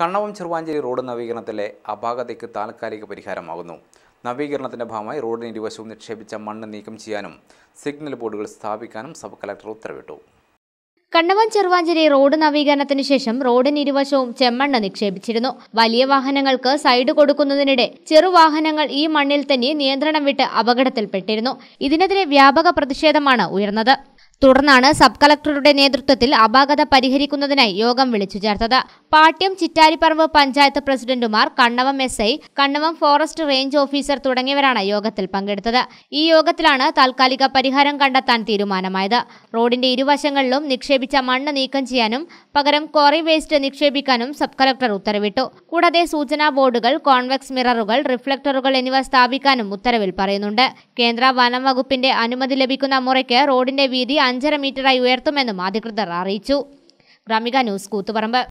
Kannavam Cheruvanchery road നവീകരണത്തിലെ അപാകതയ്ക്ക് താൽക്കാലിക പരിഹാരമാകുന്നു നവീകരണത്തിന്റെ ഭാഗമായി റോഡിന് ഇരുവശവും നിക്ഷേപിച്ച മണ്ണ് നീക്കം ചെയ്യാനും സിഗ്നൽ ബോർഡുകൾ സ്ഥാപിക്കാനും സബ് കളക്ടർ ഉത്തരവിട്ടു കണ്ണവം ചെറുവാഞ്ചേരി റോഡ് നവീകരണത്തിന് ശേഷം റോഡിന് ഇരുവശവും ചെമ്മണ്ണ് നിക്ഷേപിച്ചിരുന്നു വലിയ വാഹനങ്ങൾക്ക് സൈഡ് കൊടുക്കുന്നതിനിടെ ചെറുവാഹനങ്ങൾ ഈ മണ്ണിൽ തന്നെ നിയന്ത്രണം വിട്ട് അപകടത്തിൽപ്പെട്ടിരുന്നു ഇതിനെതിരെ വ്യാപക പ്രതിഷേധമാണ് ഉയർന്നത് തുടർന്നാണ് സബ് കളക്ടറുടെ നേതൃത്വത്തിൽ അപാകത പരിഹരിക്കുന്നതിനായി യോഗം വിളിച്ചു ചേർത്തത് പാട്യം ചിറ്റാരിപ്പറമ്പ് പഞ്ചായത്ത് പ്രസിഡന്റുമാർ Kannavam S I Kannavam forest range officer തുടങ്ങിയവരാണ് യോഗത്തിൽ പങ്കെടുത്തത് ഈ യോഗത്തിലാണ് താൽക്കാലിക പരിഹാരം കണ്ടെത്താൻ തീരുമാനമായത് റോഡിന്റെ ഇരുവശങ്ങളിലും നിക്ഷേപിച്ച മണ്ണ് നീക്കം ചെയ്യാനും പകരം ക്വാറി വേസ്റ്റ് നിക്ഷേപിക്കാനും സബ് കളക്ടർ ഉത്തരവിട്ടു കൂടാതെ സൂചനാ ബോർഡുകൾ കോൺവെക്സ് മിററുകൾ റിഫ്ലക്ടറുകൾ എന്നിവ സ്ഥാപിക്കാനും ഉത്തരവിൽ പറയുന്നുണ്ട് കേന്ദ്ര വനം വകുപ്പിന്റെ അനുമതി ലഭിക്കുന്ന മുറയ്ക്ക് റോഡിന്റെ വീതി അഞ്ചര മീറ്ററായി ഉയർത്തുമെന്നും അധികൃതർ അറിയിച്ചു ഗ്രാമിക ന്യൂസ് കൂത്തുപറമ്പ്